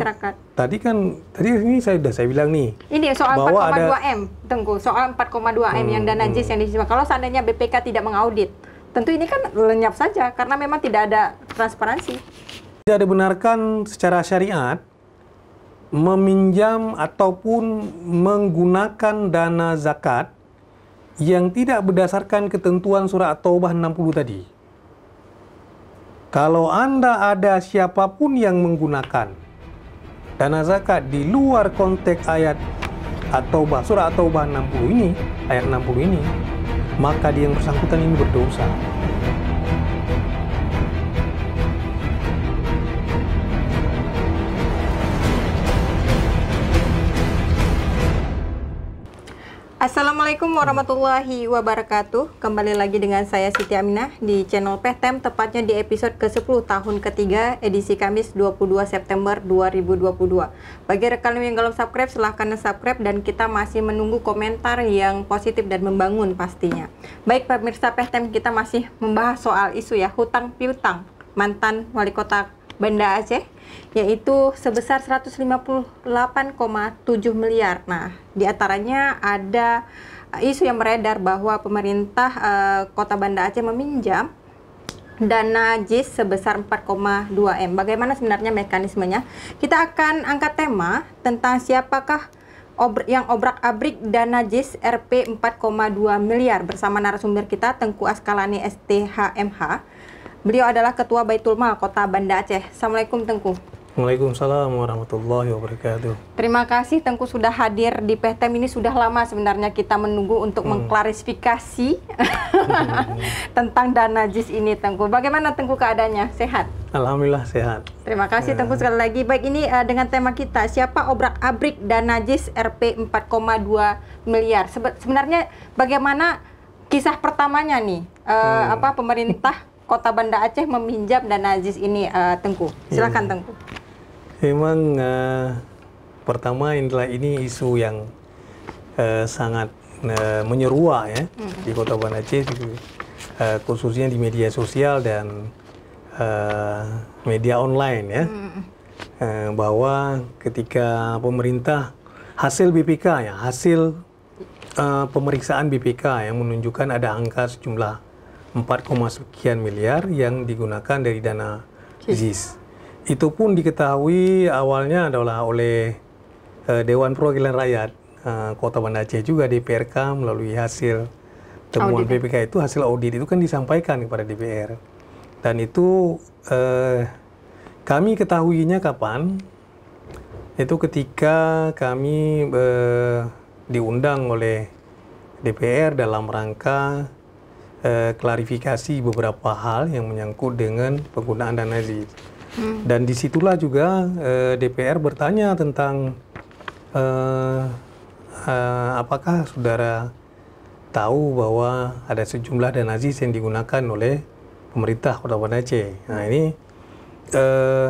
masyarakat. Tadi kan tadi ini saya sudah saya bilang nih. Ini soal 4,2 ada... m, Tengku. Soal 4,2 m hmm, yang dana hmm. JIS yang diterima. Kalau seandainya BPK tidak mengaudit, tentu ini kan lenyap saja karena memang tidak ada transparansi. Tidak dibenarkan secara syariat meminjam ataupun menggunakan dana zakat yang tidak berdasarkan ketentuan surat Taubah 60 tadi. Kalau Anda ada siapapun yang menggunakan dana zakat di luar konteks ayat atau taubah surah atau taubah 60 ini, ayat 60 ini, maka dia yang bersangkutan ini berdosa. Assalamualaikum warahmatullahi wabarakatuh Kembali lagi dengan saya Siti Aminah di channel PTM Tepatnya di episode ke-10 tahun ketiga edisi Kamis 22 September 2022 Bagi rekan yang belum subscribe silahkan subscribe Dan kita masih menunggu komentar yang positif dan membangun pastinya Baik pemirsa PTM kita masih membahas soal isu ya Hutang piutang mantan wali kota Banda Aceh yaitu sebesar 158,7 miliar. Nah, di antaranya ada eh, isu yang beredar bahwa pemerintah e, Kota Banda Aceh meminjam dana JIS sebesar 4,2 M. Bagaimana sebenarnya mekanismenya? Kita akan angkat tema tentang siapakah obr yang obrak-abrik dana JIS RP 4,2 miliar bersama narasumber kita Tengku Askalani STHMH. Beliau adalah Ketua Baitul Mal Kota Banda Aceh. Assalamualaikum Tengku. Waalaikumsalam warahmatullahi wabarakatuh. Terima kasih Tengku sudah hadir di PTM ini sudah lama sebenarnya kita menunggu untuk hmm. mengklarifikasi hmm. tentang dana JIS ini Tengku. Bagaimana Tengku keadaannya? Sehat? Alhamdulillah sehat. Terima kasih ya. Tengku sekali lagi. Baik ini uh, dengan tema kita siapa obrak-abrik dana JIS RP 4,2 miliar. Sebe sebenarnya bagaimana kisah pertamanya nih uh, hmm. apa pemerintah Kota Banda Aceh meminjam dan Aziz ini uh, Tengku? Silakan ya. Tengku. Memang uh, pertama inilah ini isu yang uh, sangat uh, menyeruak ya hmm. di Kota Banda Aceh uh, khususnya di media sosial dan uh, media online ya. Hmm. Uh, bahwa ketika pemerintah hasil BPK ya, hasil uh, pemeriksaan BPK yang menunjukkan ada angka sejumlah 4, sekian miliar yang digunakan dari dana JIS. Itu pun diketahui awalnya adalah oleh uh, Dewan Perwakilan Rakyat uh, Kota Banda Aceh juga DPRK melalui hasil temuan audit. BPK ya? itu hasil audit itu kan disampaikan kepada DPR. Dan itu uh, kami ketahuinya kapan? Itu ketika kami uh, diundang oleh DPR dalam rangka eh, klarifikasi beberapa hal yang menyangkut dengan penggunaan dana haji. Hmm. Dan disitulah juga eh, DPR bertanya tentang eh, eh, apakah saudara tahu bahwa ada sejumlah dana haji yang digunakan oleh pemerintah Kota Banda Aceh. Nah ini eh,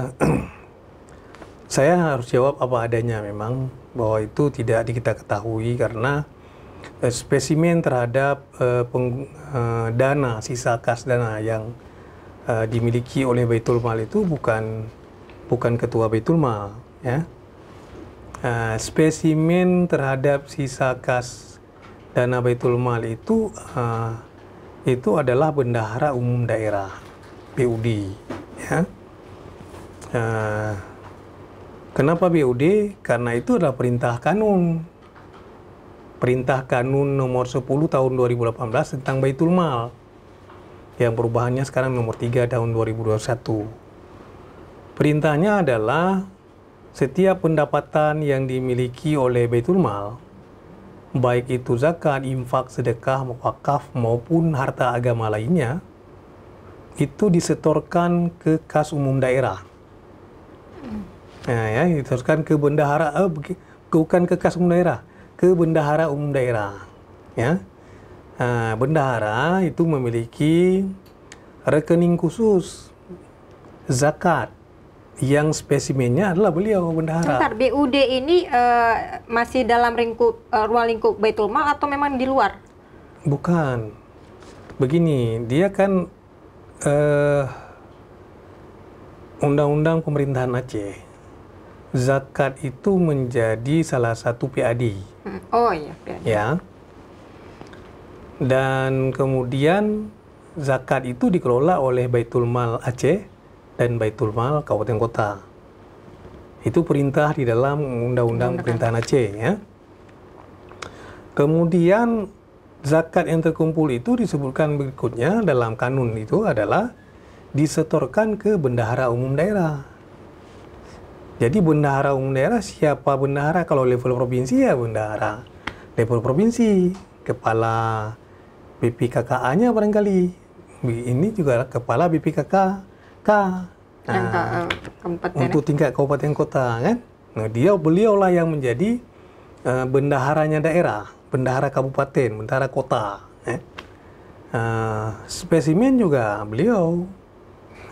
saya harus jawab apa adanya memang bahwa itu tidak kita ketahui karena Eh, spesimen terhadap uh, peng, uh, dana sisa kas dana yang uh, dimiliki oleh Baitul Mal itu bukan bukan ketua Baitul Mal ya. Uh, spesimen terhadap sisa kas dana Baitul Mal itu uh, itu adalah bendahara umum daerah BUD ya. Uh, Kenapa BUD? Karena itu adalah perintah kanun Perintah Kanun nomor 10 tahun 2018 tentang Baitul Mal. Yang perubahannya sekarang nomor 3 tahun 2021. Perintahnya adalah setiap pendapatan yang dimiliki oleh Baitul Mal, baik itu zakat, infak, sedekah, wakaf maupun harta agama lainnya, itu disetorkan ke kas umum daerah. Nah, ya, disetorkan ke bendahara, eh, bukan ke kas umum daerah, ke bendahara umum daerah. Ya, Ha, bendahara itu memiliki rekening khusus zakat yang spesimennya adalah beliau bendahara. Bentar, BUD ini uh, masih dalam lingkup uh, eh, ruang lingkup Baitul Mal atau memang di luar? Bukan. Begini, dia kan uh, undang-undang pemerintahan Aceh. Zakat itu menjadi salah satu PAD Oh iya. Ya. Dan kemudian zakat itu dikelola oleh Baitul Mal Aceh dan Baitul Mal Kabupaten Kota. Itu perintah di dalam Undang-Undang Perintahan Aceh ya. Kemudian zakat yang terkumpul itu disebutkan berikutnya dalam kanun itu adalah disetorkan ke bendahara umum daerah. Jadi bendahara umum daerah siapa bendahara? Kalau level provinsi ya bendahara. Level provinsi, kepala bpkk nya barangkali. Ini juga kepala BPKK. K. Nah, eh, untuk tingkat kabupaten kota kan. Nah, dia lah yang menjadi uh, bendaharanya daerah, bendahara kabupaten, bendahara kota. Eh. Uh, spesimen juga beliau.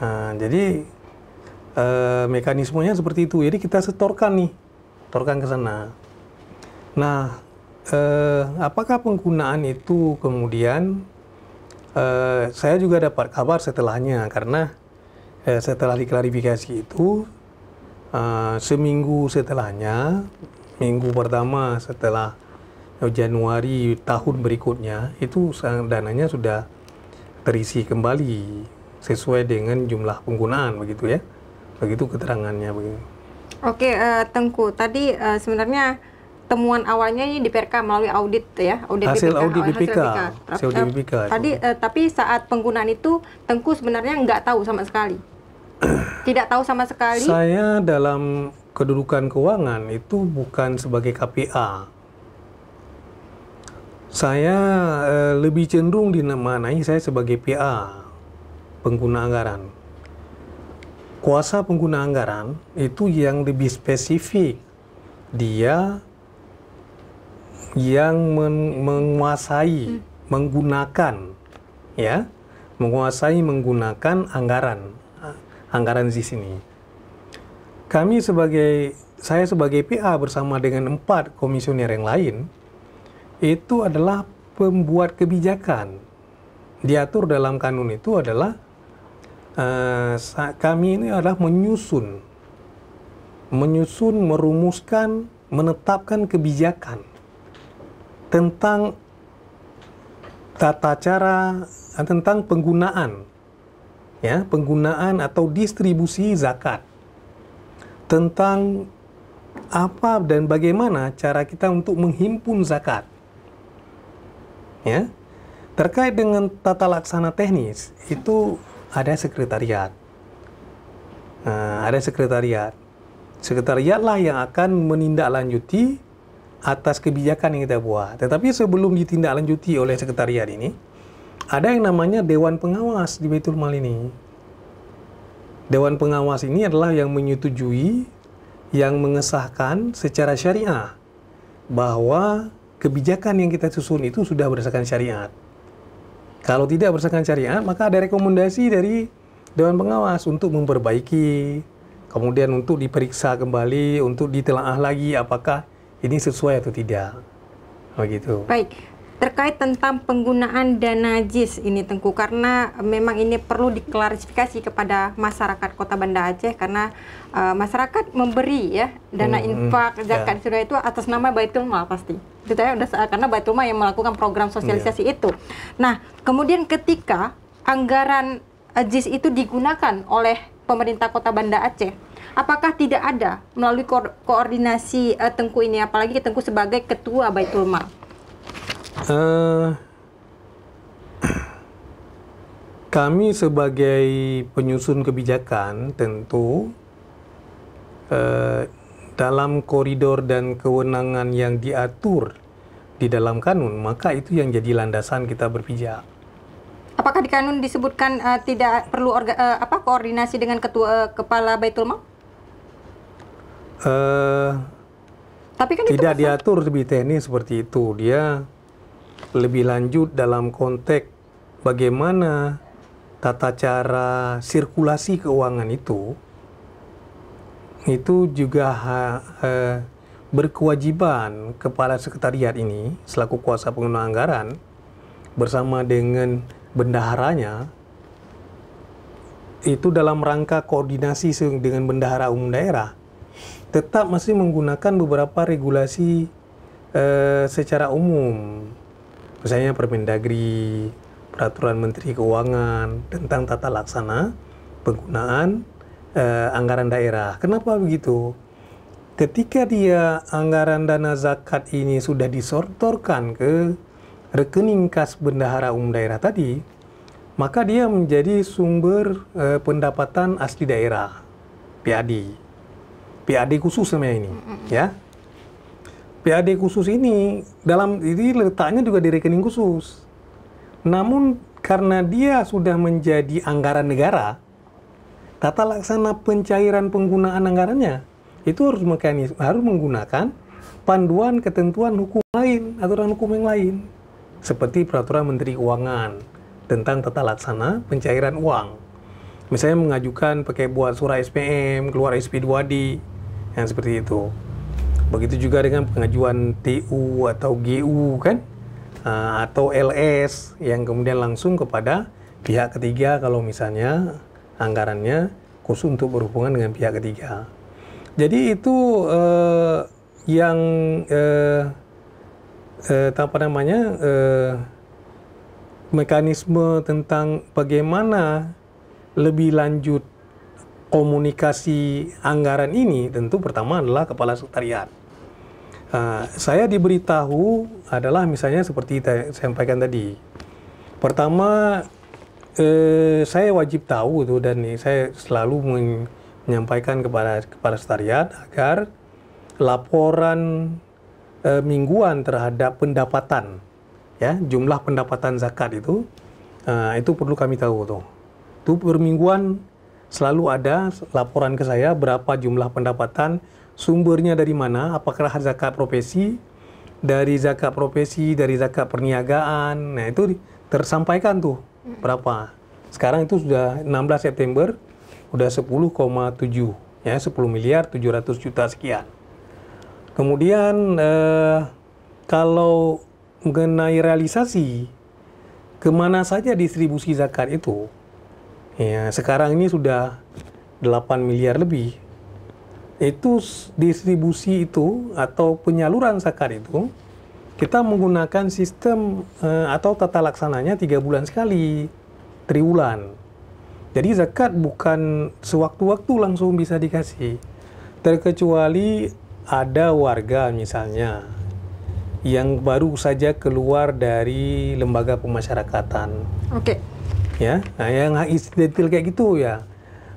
Uh, jadi e, mekanismenya seperti itu. Jadi kita setorkan nih, setorkan ke sana. Nah, e, apakah penggunaan itu kemudian e, saya juga dapat kabar setelahnya karena e, setelah diklarifikasi itu e, seminggu setelahnya, minggu pertama setelah Januari tahun berikutnya itu dananya sudah terisi kembali sesuai dengan jumlah penggunaan begitu ya begitu keterangannya begini. Oke, uh, Tengku, tadi uh, sebenarnya temuan awalnya ini di PRK melalui audit ya, audit hasil BPK, audit BPK. Hasil BPK. Tadi uh, tapi saat penggunaan itu Tengku sebenarnya nggak tahu sama sekali. Tidak tahu sama sekali. Saya dalam kedudukan keuangan itu bukan sebagai KPA. Saya uh, lebih cenderung dinamai saya sebagai PA, pengguna anggaran kuasa pengguna anggaran itu yang lebih spesifik. Dia yang men menguasai, hmm. menggunakan, ya, menguasai menggunakan anggaran, anggaran di sini. Kami sebagai saya sebagai PA bersama dengan empat komisioner yang lain itu adalah pembuat kebijakan. Diatur dalam kanun itu adalah uh, kami ini adalah menyusun, menyusun, merumuskan, menetapkan kebijakan tentang tata cara eh, tentang penggunaan ya penggunaan atau distribusi zakat tentang apa dan bagaimana cara kita untuk menghimpun zakat ya terkait dengan tata laksana teknis itu ada sekretariat. Nah, ada sekretariat. Sekretariatlah yang akan menindaklanjuti atas kebijakan yang kita buat. Tetapi sebelum ditindaklanjuti oleh sekretariat ini, ada yang namanya Dewan Pengawas di Baitul Mal ini. Dewan Pengawas ini adalah yang menyetujui, yang mengesahkan secara syariah bahwa kebijakan yang kita susun itu sudah berdasarkan syariat. Kalau tidak berdasarkan syariat, maka ada rekomendasi dari Dewan Pengawas untuk memperbaiki, kemudian untuk diperiksa kembali, untuk ditelaah lagi apakah ini sesuai atau tidak. Begitu. Baik, terkait tentang penggunaan dana JIS ini Tengku karena eh, memang ini perlu diklarifikasi kepada masyarakat Kota Banda Aceh karena uh, masyarakat memberi ya dana infak ya. zakat sudah itu atas nama Baitul Mal pasti itu saya udah karena Baitul Mal yang melakukan program sosialisasi yeah. itu. Nah, kemudian ketika anggaran eh, JIS itu digunakan oleh pemerintah Kota Banda Aceh apakah tidak ada melalui ko koordinasi uh, Tengku ini apalagi Tengku sebagai ketua Baitul Mal Eh, kami sebagai penyusun kebijakan tentu uh, dalam koridor dan kewenangan yang diatur di dalam kanun, maka itu yang jadi landasan kita berpijak. Apakah di kanun disebutkan uh, tidak perlu orga, uh, apa koordinasi dengan ketua uh, kepala Baitul maq? Uh, Tapi kan tidak itu diatur lebih teknis seperti itu. Dia lebih lanjut dalam konteks bagaimana tata cara sirkulasi keuangan itu itu juga ha, eh, berkewajiban kepala sekretariat ini selaku kuasa pengguna anggaran bersama dengan bendaharanya itu dalam rangka koordinasi dengan bendahara umum daerah tetap masih menggunakan beberapa regulasi eh, secara umum misalnya Permendagri, Peraturan Menteri Keuangan tentang tata laksana penggunaan eh, anggaran daerah. Kenapa begitu? Ketika dia anggaran dana zakat ini sudah disortorkan ke rekening kas bendahara umum daerah tadi, maka dia menjadi sumber eh, pendapatan asli daerah, PAD. PAD khusus namanya ini, ya. PAD khusus ini dalam ini letaknya juga di rekening khusus. Namun karena dia sudah menjadi anggaran negara, tata laksana pencairan penggunaan anggarannya itu harus mekanis harus menggunakan panduan ketentuan hukum lain, aturan hukum yang lain seperti peraturan Menteri Keuangan tentang tata laksana pencairan uang. Misalnya mengajukan pakai buat surat SPM, keluar SP2D, yang seperti itu. Begitu juga dengan pengajuan TU atau GU kan ah, atau LS yang kemudian langsung kepada pihak ketiga kalau misalnya anggarannya khusus untuk berhubungan dengan pihak ketiga. Jadi itu eh, yang eh, eh, apa namanya eh, mekanisme tentang bagaimana lebih lanjut komunikasi anggaran ini tentu pertama adalah kepala sekretariat. Uh, saya diberitahu adalah misalnya seperti saya sampaikan tadi. Pertama, eh, saya wajib tahu itu dan saya selalu menyampaikan kepada kepala setariat agar laporan eh, mingguan terhadap pendapatan, ya jumlah pendapatan zakat itu, uh, itu perlu kami tahu tuh. Itu per mingguan selalu ada laporan ke saya berapa jumlah pendapatan sumbernya dari mana? Apakah zakat profesi? Dari zakat profesi, dari zakat perniagaan. Nah, itu tersampaikan tuh berapa. Sekarang itu sudah 16 September udah 10,7 ya 10 miliar 700 juta sekian. Kemudian eh, kalau mengenai realisasi kemana saja distribusi zakat itu ya sekarang ini sudah 8 miliar lebih itu distribusi itu atau penyaluran zakat itu kita menggunakan sistem eh, atau tata laksananya tiga bulan sekali triwulan. Jadi zakat bukan sewaktu-waktu langsung bisa dikasih. Terkecuali ada warga misalnya yang baru saja keluar dari lembaga pemasyarakatan. Oke. Okay. Ya, nah yang istilah kayak gitu ya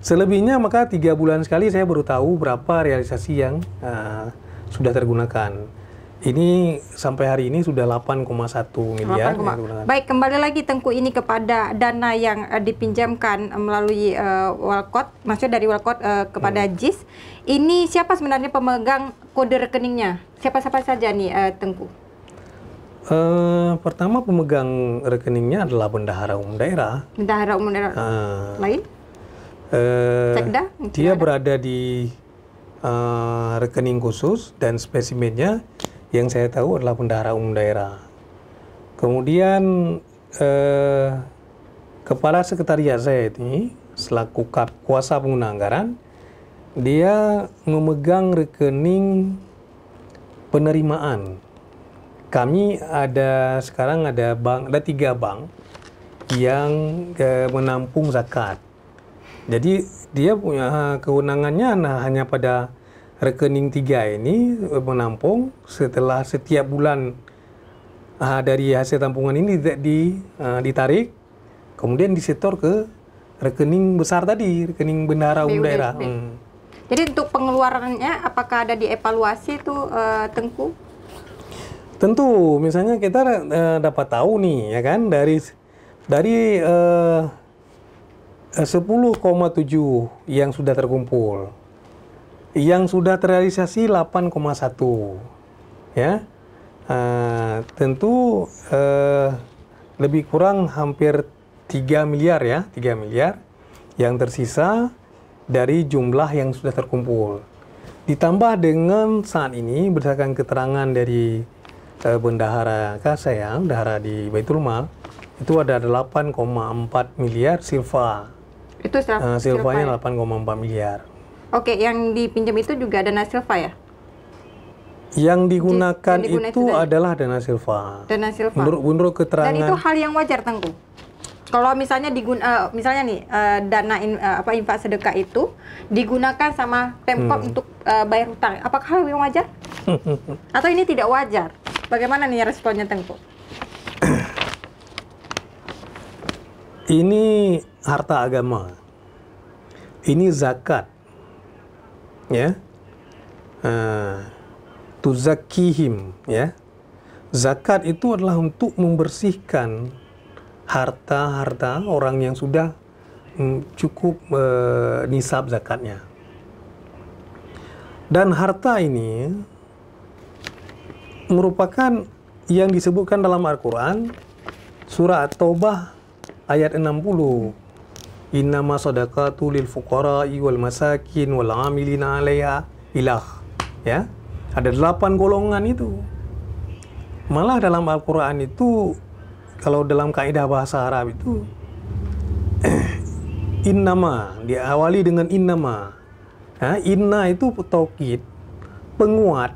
Selebihnya maka tiga bulan sekali saya baru tahu berapa realisasi yang uh, sudah tergunakan. Ini sampai hari ini sudah 8,1 miliar. Baik, kembali lagi Tengku ini kepada dana yang uh, dipinjamkan melalui uh, Walcott, maksudnya dari Walcott uh, kepada hmm. JIS. Ini siapa sebenarnya pemegang kode rekeningnya? Siapa-siapa saja nih uh, Tengku? Uh, pertama pemegang rekeningnya adalah bendahara umum daerah. Bendahara umum daerah. Uh, Lain? Sekda? Eh, dia berada di uh, rekening khusus dan spesimennya yang saya tahu adalah bendahara umum daerah. Kemudian uh, kepala sekretariat saya ini selaku kuasa pengguna anggaran, dia memegang rekening penerimaan. Kami ada sekarang ada bank, ada tiga bank yang uh, menampung zakat jadi dia punya kewenangannya nah hanya pada rekening tiga ini eh, menampung setelah setiap bulan uh, dari hasil tampungan ini tidak di, uh, ditarik kemudian disetor ke rekening besar tadi rekening bendara umum daerah. Hmm. Jadi untuk pengeluarannya apakah ada dievaluasi itu uh, Tengku? Tentu, misalnya kita uh, dapat tahu nih ya kan dari dari uh, 10,7 eh, yang sudah terkumpul. Yang sudah terrealisasi 8,1. Ya. Uh, tentu uh, lebih kurang hampir 3 miliar ya, 3 miliar yang tersisa dari jumlah yang sudah terkumpul. Ditambah dengan saat ini berdasarkan keterangan dari uh, bendahara Kasayang, bendahara di Baitul Mal, itu ada 8,4 miliar silva itu uh, Silvanya Silva ya? empat miliar. Oke, yang dipinjam itu juga dana Silva ya? Yang digunakan, yang itu, adalah dana Silva. Dana Silva. Menurut, menurut keterangan. Dan itu hal yang wajar Tengku. Kalau misalnya digun, uh, eh, misalnya nih uh, dana in, uh, apa infak sedekah itu digunakan sama pemkot hmm. untuk uh, bayar hutang, apakah hal yang wajar? Atau ini tidak wajar? Bagaimana nih responnya Tengku? ini harta agama, ini zakat, ya, uh, tuzakihim, ya. Zakat itu adalah untuk membersihkan harta-harta orang yang sudah mm, cukup uh, nisab zakatnya. Dan harta ini merupakan yang disebutkan dalam Al-Quran surah At-Taubah ayat 60. Innama sadaqatu lil fuqara'i wal masakin wal amilina 'alaiha ilah. Ya. Ada delapan golongan itu. Malah dalam Al-Qur'an itu kalau dalam kaidah bahasa Arab itu innama diawali dengan innama. Nah, inna itu taukid, penguat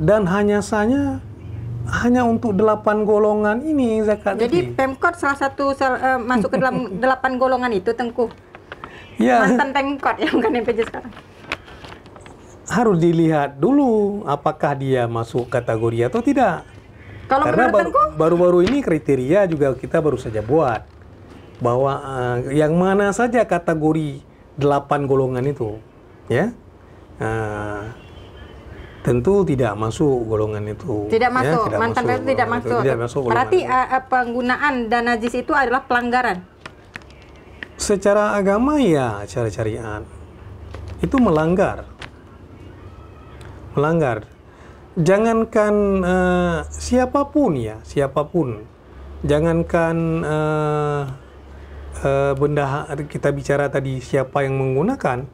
dan hanya saja hanya untuk delapan golongan ini zakat. Jadi ini. Pemkot salah satu sal, uh, eh, masuk ke dalam delapan golongan itu Tengku. Ya. Mantan Pemkot yang bukan MPJ sekarang. Harus dilihat dulu apakah dia masuk kategori atau tidak. Kalau Karena baru-baru ini kriteria juga kita baru saja buat bahwa uh, yang mana saja kategori delapan golongan itu, ya. Uh, tentu tidak masuk golongan itu. Tidak ya, masuk, tidak mantan masuk tidak masuk. Itu. Tidak masuk Berarti uh, eh, penggunaan dana jis itu adalah pelanggaran. Secara agama ya, cara carian itu melanggar. Melanggar. Jangankan uh, siapapun ya, siapapun. Jangankan uh, uh, benda kita bicara tadi siapa yang menggunakan,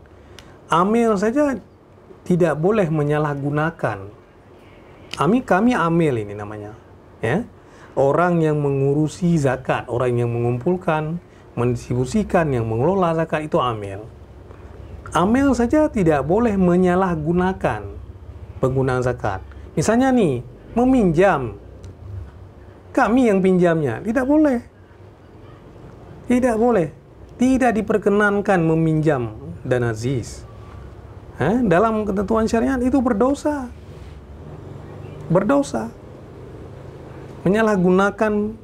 amil saja tidak boleh menyalahgunakan. kami kami amil ini namanya, ya. Orang yang mengurusi zakat, orang yang mengumpulkan, mendistribusikan, yang mengelola zakat itu amil. Amil saja tidak boleh menyalahgunakan penggunaan zakat. Misalnya nih, meminjam. Kami yang pinjamnya, tidak boleh. Tidak boleh. Tidak diperkenankan meminjam dana ZIS eh, dalam ketentuan syariat itu berdosa. Berdosa. Menyalahgunakan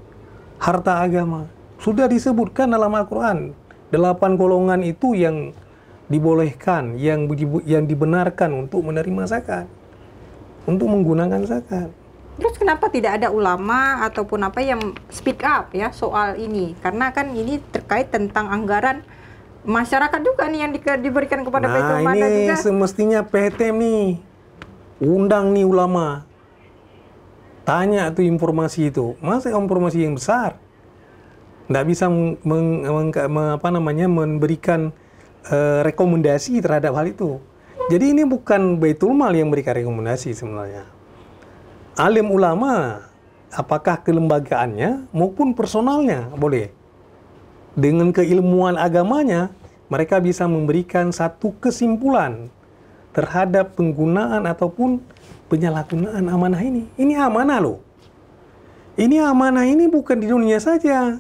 harta agama. Sudah disebutkan dalam Al-Quran. Delapan golongan itu yang dibolehkan, yang, yang dibenarkan untuk menerima zakat. Untuk menggunakan zakat. Terus kenapa tidak ada ulama ataupun apa yang speak up ya soal ini? Karena kan ini terkait tentang anggaran masyarakat juga nih yang di, diberikan kepada nah, PT Umada ini juga. semestinya PT nih undang nih ulama. Tanya tuh informasi itu. Masa informasi yang besar? tidak bisa meng, meng, meng, apa namanya memberikan uh, rekomendasi terhadap hal itu. Jadi ini bukan Baitul Mal yang memberikan rekomendasi sebenarnya. Alim ulama apakah kelembagaannya maupun personalnya boleh dengan keilmuan agamanya, mereka bisa memberikan satu kesimpulan terhadap penggunaan ataupun penyalahgunaan amanah ini. Ini amanah loh. Ini amanah ini bukan di dunia saja.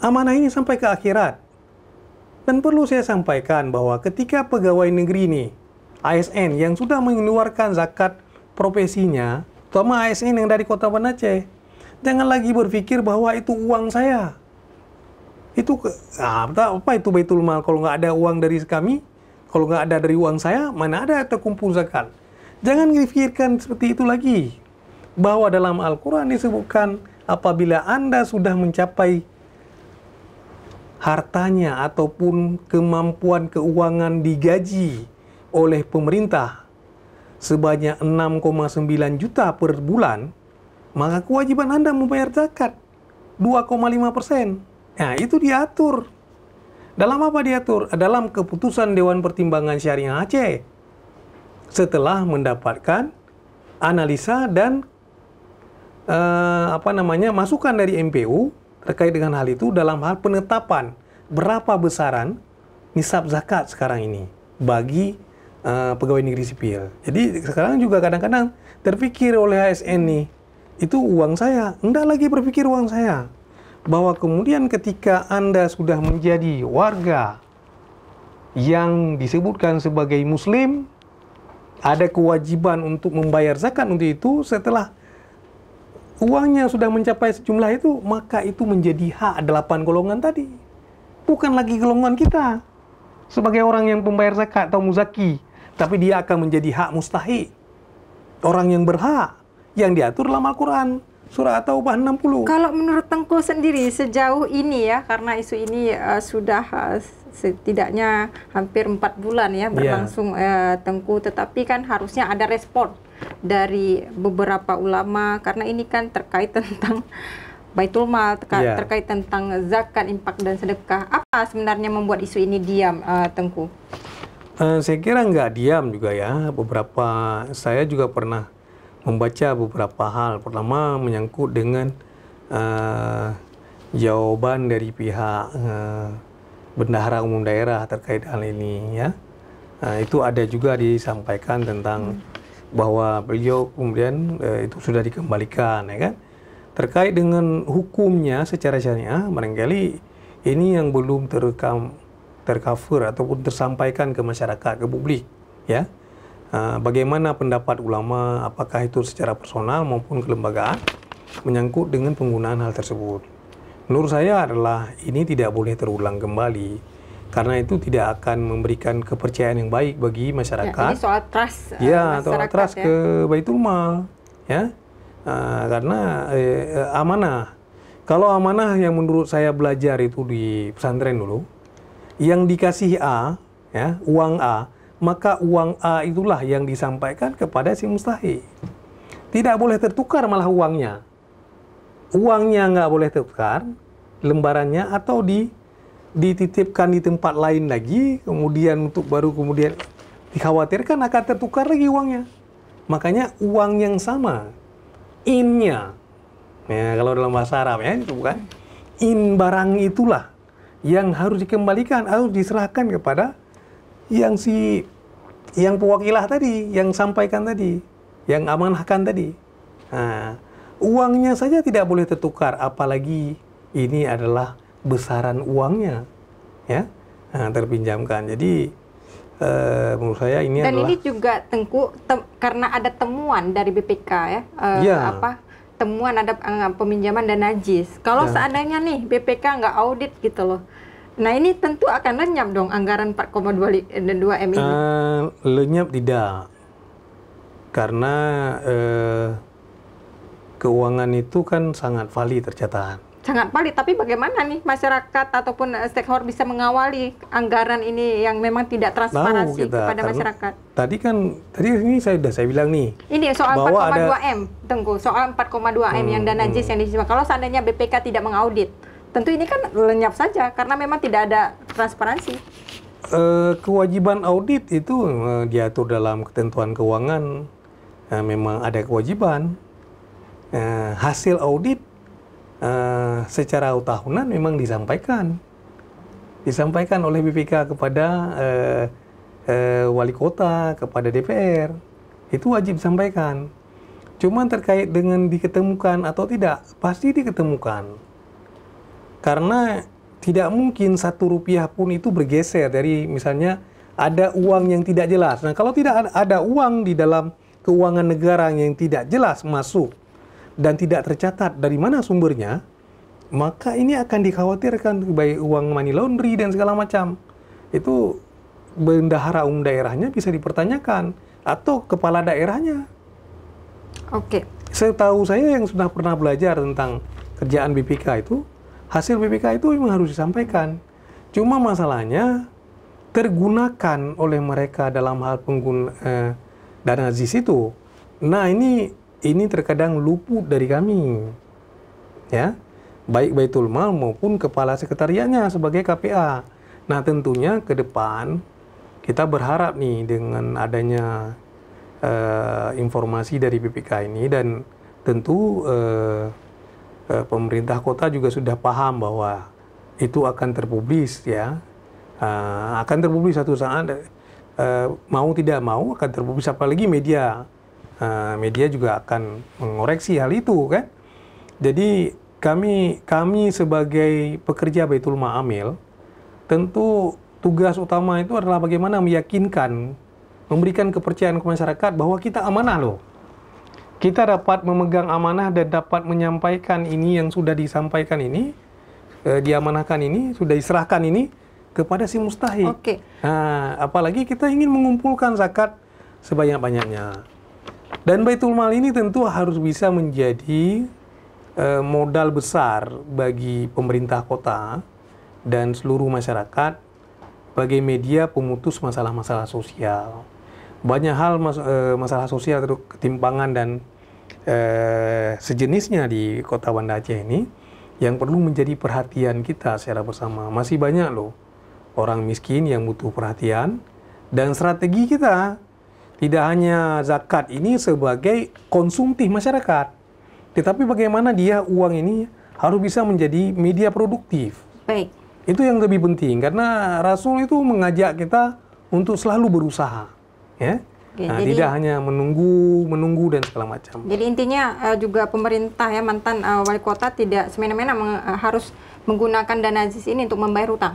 Amanah ini sampai ke akhirat. Dan perlu saya sampaikan bahwa ketika pegawai negeri ini, ASN yang sudah mengeluarkan zakat profesinya, terutama ASN yang dari kota Banda Aceh, jangan lagi berpikir bahwa itu uang saya itu nah, apa itu baitul mal kalau nggak ada uang dari kami kalau nggak ada dari uang saya mana ada terkumpul zakat jangan dipikirkan seperti itu lagi bahwa dalam Al-Quran disebutkan apabila anda sudah mencapai hartanya ataupun kemampuan keuangan digaji oleh pemerintah sebanyak 6,9 juta per bulan maka kewajiban anda membayar zakat 2,5 persen Nah, itu diatur. Dalam apa diatur? Dalam keputusan Dewan Pertimbangan Syariah Aceh. Setelah mendapatkan analisa dan eh, apa namanya masukan dari MPU terkait dengan hal itu dalam hal penetapan berapa besaran nisab zakat sekarang ini bagi eh, pegawai negeri sipil. Jadi sekarang juga kadang-kadang terpikir oleh ASN nih, itu uang saya, enggak lagi berpikir uang saya bahwa kemudian ketika Anda sudah menjadi warga yang disebutkan sebagai muslim, ada kewajiban untuk membayar zakat untuk itu setelah uangnya sudah mencapai sejumlah itu, maka itu menjadi hak delapan golongan tadi. Bukan lagi golongan kita sebagai orang yang pembayar zakat atau muzaki, tapi dia akan menjadi hak mustahik. Orang yang berhak yang diatur dalam Al-Qur'an. Surat atau taubah 60. Kalau menurut Tengku sendiri sejauh ini ya karena isu ini uh, sudah uh, setidaknya hampir empat bulan ya iya. berlangsung yeah. uh, Tengku tetapi kan harusnya ada respon dari beberapa ulama karena ini kan terkait tentang Baitul Mal terka yeah. terkait tentang zakat, impak dan sedekah. Apa sebenarnya membuat isu ini diam uh, Tengku? Uh, saya kira nggak diam juga ya. Beberapa saya juga pernah membaca beberapa hal. Pertama menyangkut dengan uh, jawaban dari pihak uh, bendahara umum daerah terkait hal ini ya. uh, itu ada juga disampaikan tentang hmm. bahwa beliau kemudian uh, itu sudah dikembalikan ya kan. Terkait dengan hukumnya secara syariah barangkali ini yang belum terkam tercover ataupun tersampaikan ke masyarakat ke publik ya. Eh, bagaimana pendapat ulama, apakah itu secara personal maupun kelembagaan, menyangkut dengan penggunaan hal tersebut. Menurut saya adalah ini tidak boleh terulang kembali karena itu tidak akan memberikan kepercayaan yang baik bagi masyarakat. Ya, ini soal trust. Eh, ya, soal ya. trust ya. ke Baitul Mal, ya. Uh, karena eh, amanah. Kalau amanah yang menurut saya belajar itu di pesantren dulu, yang dikasih A, ya, uang A, maka uang A itulah yang disampaikan kepada si mustahi. Tidak boleh tertukar malah uangnya. Uangnya nggak boleh tertukar, lembarannya atau di dititipkan di tempat lain lagi, kemudian untuk baru kemudian dikhawatirkan akan tertukar lagi uangnya. Makanya uang yang sama, innya, ya, kalau dalam bahasa Arab ya itu bukan, in barang itulah yang harus dikembalikan, harus diserahkan kepada yang si yang pewakilah tadi, yang sampaikan tadi, yang amanahkan tadi. Nah, uangnya saja tidak boleh tertukar, apalagi ini adalah besaran uangnya, ya, nah, terpinjamkan. Jadi eh, menurut saya ini dan adalah... ini juga tengku tem, karena ada temuan dari BPK ya, ya. apa temuan ada eh, peminjaman dan najis. Kalau ya. seandainya nih BPK nggak audit gitu loh, Nah ini tentu akan lenyap dong anggaran 4,2 m ini. Uh, lenyap tidak, karena uh, keuangan itu kan sangat valid tercatat. Sangat valid, tapi bagaimana nih masyarakat ataupun eh, stakeholder bisa mengawali anggaran ini yang memang tidak transparansi kita, kepada masyarakat? Tadi kan tadi ini saya sudah saya bilang nih. Ini soal 4,2 ada... m, tunggu soal 4,2 m hmm, hmm. yang dana jis yang disimak. Kalau seandainya BPK tidak mengaudit, Tentu ini kan lenyap saja karena memang tidak ada transparansi. E, kewajiban audit itu e, diatur dalam ketentuan keuangan. E, memang ada kewajiban. E, hasil audit e, secara tahunan memang disampaikan, disampaikan oleh BPK kepada e, e, wali kota, kepada DPR. Itu wajib disampaikan. Cuma terkait dengan diketemukan atau tidak, pasti diketemukan karena tidak mungkin satu rupiah pun itu bergeser dari misalnya ada uang yang tidak jelas. Nah, kalau tidak ada uang di dalam keuangan negara yang tidak jelas masuk dan tidak tercatat dari mana sumbernya, maka ini akan dikhawatirkan baik uang money laundry dan segala macam. Itu bendahara umum daerahnya bisa dipertanyakan atau kepala daerahnya. Oke. Okay. tahu saya yang sudah pernah belajar tentang kerjaan BPK itu hasil BPK itu memang harus disampaikan. Cuma masalahnya tergunakan oleh mereka dalam hal pengguna eh, dana ZIS itu. Nah ini ini terkadang luput dari kami, ya baik Baitul Mal maupun kepala sekretariatnya sebagai KPA. Nah tentunya ke depan kita berharap nih dengan adanya eh, informasi dari BPK ini dan tentu eh, Eh, pemerintah kota juga sudah paham bahwa itu akan terpublis ya eh, akan terpublis satu saat eh, mau tidak mau akan terpublis apalagi media media juga akan mengoreksi hal itu kan jadi kami kami sebagai pekerja Baitul Ma'amil tentu tugas utama itu adalah bagaimana meyakinkan memberikan kepercayaan ke masyarakat bahwa kita amanah loh kita dapat memegang amanah dan dapat menyampaikan ini yang sudah disampaikan ini, eh, diamanahkan ini, sudah diserahkan ini kepada si mustahil. Oke. Okay. Nah, apalagi kita ingin mengumpulkan zakat sebanyak-banyaknya. Dan Baitul Mal ini tentu harus bisa menjadi eh, modal besar bagi pemerintah kota dan seluruh masyarakat sebagai media pemutus masalah-masalah sosial banyak hal mas, e, masalah sosial atau ketimpangan dan e, sejenisnya di kota Banda Aceh ini yang perlu menjadi perhatian kita secara bersama. Masih banyak loh orang miskin yang butuh perhatian dan strategi kita tidak hanya zakat ini sebagai konsumtif masyarakat, tetapi bagaimana dia uang ini harus bisa menjadi media produktif. Baik. Itu yang lebih penting karena Rasul itu mengajak kita untuk selalu berusaha ya. Oke, nah, jadi, tidak hanya menunggu, menunggu dan segala macam. Jadi intinya uh, juga pemerintah ya mantan uh, wali kota tidak semena-mena meng, uh, harus menggunakan dana ZIS ini untuk membayar utang.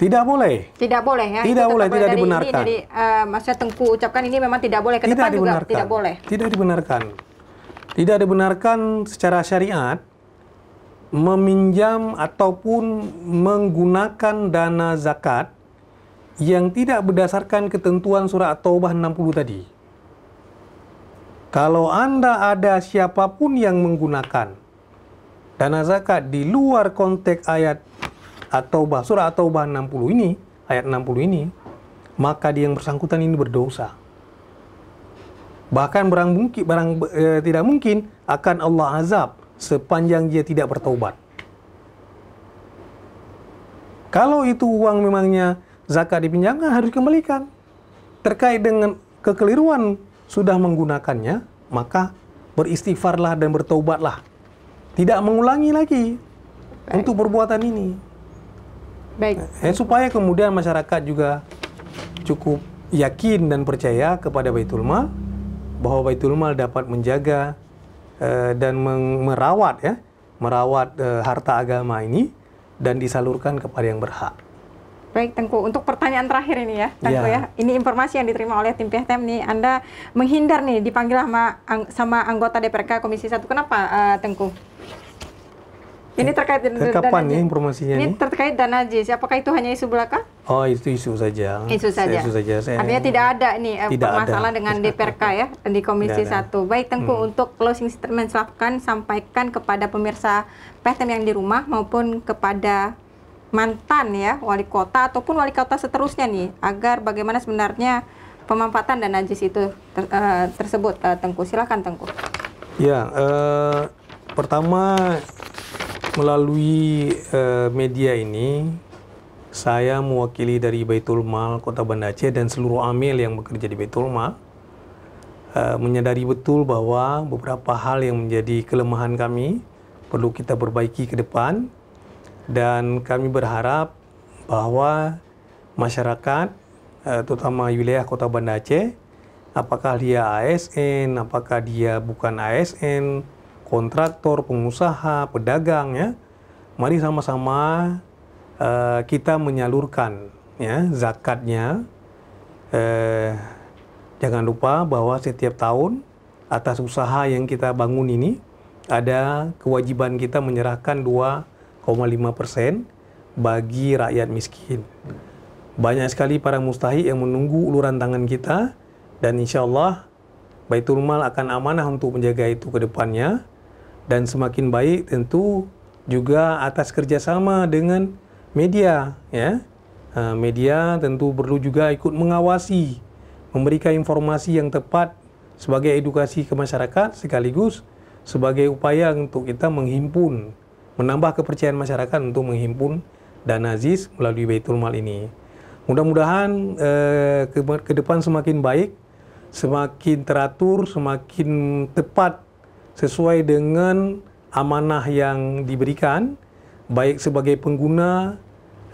Tidak boleh. Tidak boleh ya. Tidak boleh, tidak dibenarkan. Ini, dari, uh, maksudnya Tengku ucapkan ini memang tidak boleh. Ke tidak depan dibenarkan. juga tidak boleh. Tidak dibenarkan. Tidak dibenarkan secara syariat meminjam ataupun menggunakan dana zakat yang tidak berdasarkan ketentuan surat taubah 60 tadi. Kalau Anda ada siapapun yang menggunakan dana zakat di luar konteks ayat atau bah surah At-Taubah 60 ini, ayat 60 ini, maka dia yang bersangkutan ini berdosa. Bahkan barang mungkin, barang e, tidak mungkin akan Allah azab sepanjang dia tidak bertaubat. Kalau itu uang memangnya zakat dipinjamkan harus kembalikan. Terkait dengan kekeliruan sudah menggunakannya, maka beristighfarlah dan bertobatlah. Tidak mengulangi lagi Baik. untuk perbuatan ini. Baik. Eh, supaya kemudian masyarakat juga cukup yakin dan percaya kepada Baitul Mal bahwa Baitul Mal dapat menjaga eh, dan merawat ya, merawat eh, harta agama ini dan disalurkan kepada yang berhak. Baik Tengku, untuk pertanyaan terakhir ini ya, Tengku yeah. ya. Ini informasi yang diterima oleh tim PHTM nih, Anda menghindar nih dipanggil sama ang sama anggota DPRK Komisi 1. Kenapa uh, Tengku? Ini terkait dengan kapan nih informasinya ini? Ini terkait dana jis. Apakah itu hanya isu belaka? Oh, itu isu saja. Isu saja. Isu saja. Saya Artinya tidak ada nih eh, tidak permasalahan ada. dengan DPRK ya di Komisi Satu. 1. Baik Tengku hmm. untuk closing statement silahkan sampaikan kepada pemirsa PTM yang di rumah maupun kepada mantan ya wali kota ataupun wali kota seterusnya nih agar bagaimana sebenarnya pemanfaatan dana najis itu ter, uh, tersebut uh, Tengku silakan Tengku ya uh, pertama melalui uh, media ini saya mewakili dari Baitul Mal Kota Banda Aceh dan seluruh amil yang bekerja di Baitul Mal uh, menyadari betul bahwa beberapa hal yang menjadi kelemahan kami perlu kita perbaiki ke depan dan kami berharap bahwa masyarakat, eh, terutama wilayah kota Banda Aceh, apakah dia ASN, apakah dia bukan ASN, kontraktor, pengusaha, pedagang ya. Mari sama-sama uh, kita menyalurkan ya zakatnya. Uh, jangan lupa bahwa setiap tahun atas usaha yang kita bangun ini ada kewajiban kita menyerahkan dua persen bagi rakyat miskin. Banyak sekali para mustahik yang menunggu uluran tangan kita dan insya Allah Baitul Mal akan amanah untuk menjaga itu ke depannya dan semakin baik tentu juga atas kerjasama dengan media ya media tentu perlu juga ikut mengawasi memberikan informasi yang tepat sebagai edukasi ke masyarakat sekaligus sebagai upaya untuk kita menghimpun menambah kepercayaan masyarakat untuk menghimpun dana ZIS melalui Baitul Mal ini. Mudah-mudahan eh, ke, depan semakin baik, semakin teratur, semakin tepat sesuai dengan amanah yang diberikan, baik sebagai pengguna,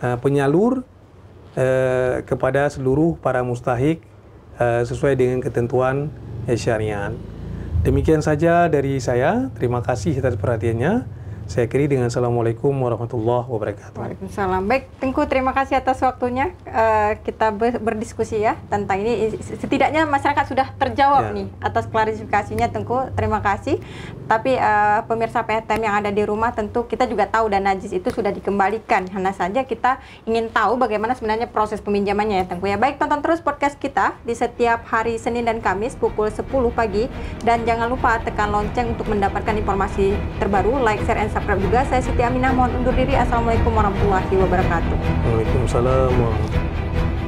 eh, penyalur eh, kepada seluruh para mustahik eh, sesuai dengan ketentuan syariat. Demikian saja dari saya. Terima kasih atas perhatiannya. Saya kiri dengan Assalamualaikum warahmatullahi wabarakatuh. Waalaikumsalam. Baik, Tengku terima kasih atas waktunya. Uh, kita ber berdiskusi ya tentang ini. Setidaknya masyarakat sudah terjawab ya. nih atas klarifikasinya Tengku. Terima kasih. Tapi uh, pemirsa PTM yang ada di rumah tentu kita juga tahu dan najis itu sudah dikembalikan. Hanya saja kita ingin tahu bagaimana sebenarnya proses peminjamannya ya Tengku ya. Baik, tonton terus podcast kita di setiap hari Senin dan Kamis pukul 10 pagi dan jangan lupa tekan lonceng untuk mendapatkan informasi terbaru. Like, share, and subscribe juga. Saya Siti Aminah mohon undur diri. Assalamualaikum warahmatullahi wabarakatuh. Waalaikumsalam warahmatullahi wabarakatuh.